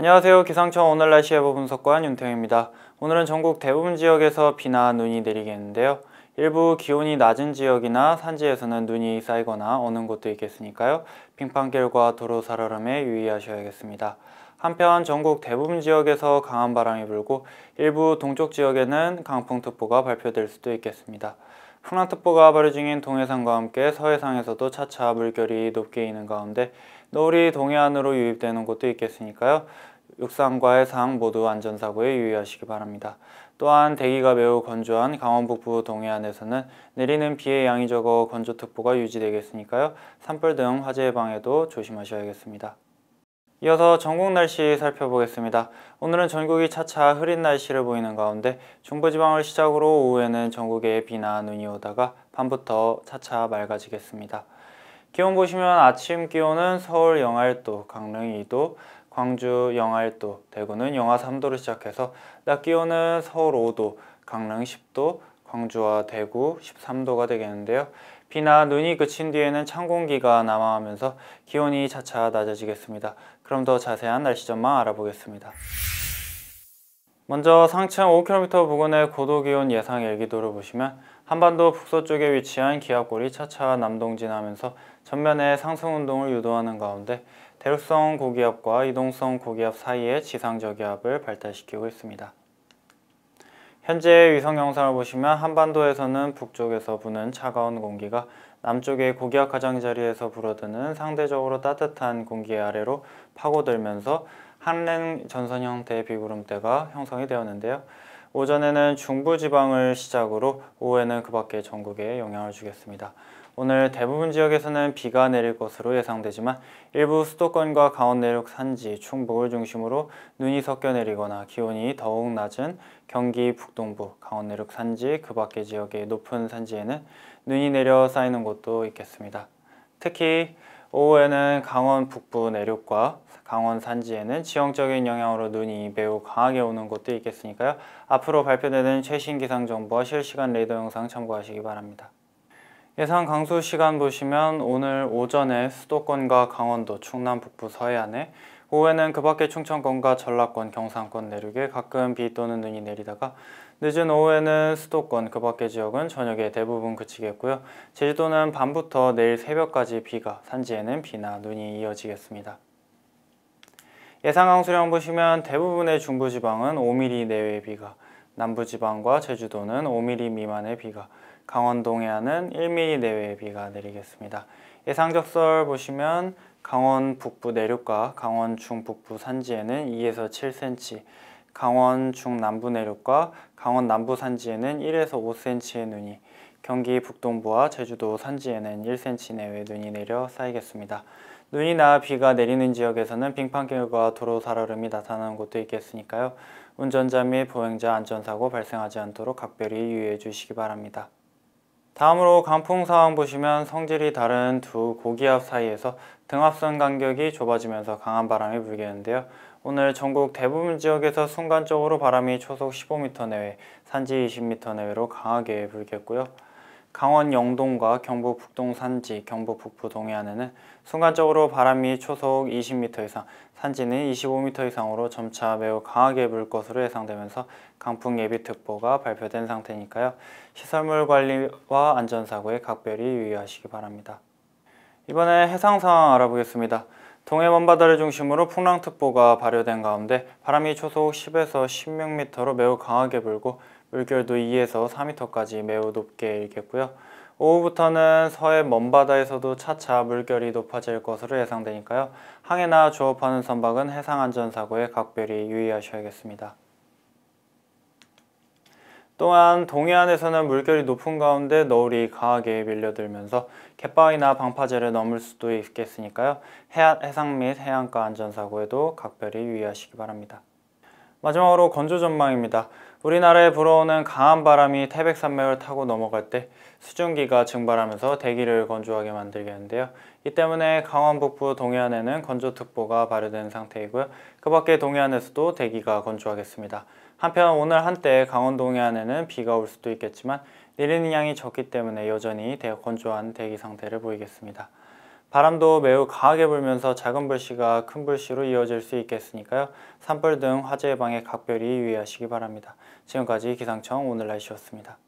안녕하세요. 기상청 오늘 날씨 예보 분석관 윤태영입니다. 오늘은 전국 대부분 지역에서 비나 눈이 내리겠는데요. 일부 기온이 낮은 지역이나 산지에서는 눈이 쌓이거나 오는 곳도 있겠으니까요. 빙판길과 도로 살얼음에 유의하셔야겠습니다. 한편 전국 대부분 지역에서 강한 바람이 불고 일부 동쪽 지역에는 강풍특보가 발표될 수도 있겠습니다. 풍랑특보가 발효 중인 동해상과 함께 서해상에서도 차차 물결이 높게 있는 가운데 놀이 동해안으로 유입되는 곳도 있겠으니까요. 육상과 해상 모두 안전사고에 유의하시기 바랍니다. 또한 대기가 매우 건조한 강원 북부 동해안에서는 내리는 비의 양이 적어 건조특보가 유지되겠으니까요. 산불 등 화재 예방에도 조심하셔야겠습니다. 이어서 전국 날씨 살펴보겠습니다. 오늘은 전국이 차차 흐린 날씨를 보이는 가운데 중부지방을 시작으로 오후에는 전국에 비나 눈이 오다가 밤부터 차차 맑아지겠습니다. 기온 보시면 아침 기온은 서울 영하 1도, 강릉 2도, 광주 영하 1도, 대구는 영하 3도를 시작해서 낮 기온은 서울 5도, 강릉 10도, 광주와 대구 13도가 되겠는데요. 비나 눈이 그친 뒤에는 찬 공기가 남아하면서 기온이 차차 낮아지겠습니다. 그럼 더 자세한 날씨 전망 알아보겠습니다. 먼저 상층 5km 부근의 고도기온 예상 일기도를 보시면 한반도 북서쪽에 위치한 기압골이 차차 남동진하면서 전면에 상승 운동을 유도하는 가운데 대륙성 고기압과 이동성 고기압 사이의 지상 저기압을 발달시키고 있습니다. 현재 위성 영상을 보시면 한반도에서는 북쪽에서 부는 차가운 공기가 남쪽의 고기압 가장자리에서 불어드는 상대적으로 따뜻한 공기 아래로 파고들면서 한랭 전선 형태의 비구름대가 형성이 되었는데요. 오전에는 중부지방을 시작으로 오후에는 그 밖의 전국에 영향을 주겠습니다. 오늘 대부분 지역에서는 비가 내릴 것으로 예상되지만 일부 수도권과 강원 내륙 산지, 충북을 중심으로 눈이 섞여 내리거나 기온이 더욱 낮은 경기 북동부, 강원 내륙 산지, 그 밖의 지역의 높은 산지에는 눈이 내려 쌓이는 곳도 있겠습니다. 특히 오후에는 강원 북부 내륙과 강원 산지에는 지형적인 영향으로 눈이 매우 강하게 오는 곳도 있겠으니까요. 앞으로 발표되는 최신 기상 정보와 실시간 레이더 영상 참고하시기 바랍니다. 예상 강수 시간 보시면 오늘 오전에 수도권과 강원도, 충남 북부 서해안에 오후에는 그 밖에 충청권과 전라권, 경상권 내륙에 가끔 비 또는 눈이 내리다가 늦은 오후에는 수도권 그 밖의 지역은 저녁에 대부분 그치겠고요. 제주도는 밤부터 내일 새벽까지 비가, 산지에는 비나 눈이 이어지겠습니다. 예상 강수량 보시면 대부분의 중부지방은 5mm 내외의 비가, 남부지방과 제주도는 5mm 미만의 비가, 강원 동해안은 1mm 내외의 비가 내리겠습니다. 예상적설 보시면 강원 북부 내륙과 강원 중북부 산지에는 2에서 7cm, 강원 중남부 내륙과 강원 남부 산지에는 1에서 5cm의 눈이, 경기 북동부와 제주도 산지에는 1cm 내외 의 눈이 내려 쌓이겠습니다. 눈이나 비가 내리는 지역에서는 빙판길과 도로 살얼음이 나타나는 곳도 있겠으니까요. 운전자 및 보행자 안전사고 발생하지 않도록 각별히 유의해 주시기 바랍니다. 다음으로 강풍 상황 보시면 성질이 다른 두 고기압 사이에서 등압선 간격이 좁아지면서 강한 바람이 불겠는데요. 오늘 전국 대부분 지역에서 순간적으로 바람이 초속 15m 내외, 산지 20m 내외로 강하게 불겠고요. 강원 영동과 경북 북동 산지, 경북 북부 동해안에는 순간적으로 바람이 초속 20m 이상, 산지는 25m 이상으로 점차 매우 강하게 불 것으로 예상되면서 강풍 예비특보가 발표된 상태니까요. 시설물 관리와 안전사고에 각별히 유의하시기 바랍니다. 이번에 해상 상황 알아보겠습니다. 동해 먼바다를 중심으로 풍랑특보가 발효된 가운데 바람이 초속 10에서 16m로 매우 강하게 불고 물결도 2에서 4m까지 매우 높게 일겠고요. 오후부터는 서해 먼바다에서도 차차 물결이 높아질 것으로 예상되니까요. 항해나 조업하는 선박은 해상안전사고에 각별히 유의하셔야겠습니다. 또한 동해안에서는 물결이 높은 가운데 너울이 강하게 밀려들면서 갯바위나 방파제를 넘을 수도 있겠으니까요. 해상및 해안가 안전사고에도 각별히 유의하시기 바랍니다. 마지막으로 건조 전망입니다. 우리나라에 불어오는 강한 바람이 태백산맥을 타고 넘어갈 때 수증기가 증발하면서 대기를 건조하게 만들겠는데요. 이 때문에 강원 북부 동해안에는 건조특보가 발효된 상태이고요. 그 밖에 동해안에서도 대기가 건조하겠습니다. 한편 오늘 한때 강원 동해안에는 비가 올 수도 있겠지만 내리는 양이 적기 때문에 여전히 대 건조한 대기 상태를 보이겠습니다. 바람도 매우 강하게 불면서 작은 불씨가 큰 불씨로 이어질 수 있겠으니까요. 산불 등 화재 예방에 각별히 유의하시기 바랍니다. 지금까지 기상청 오늘 날씨였습니다.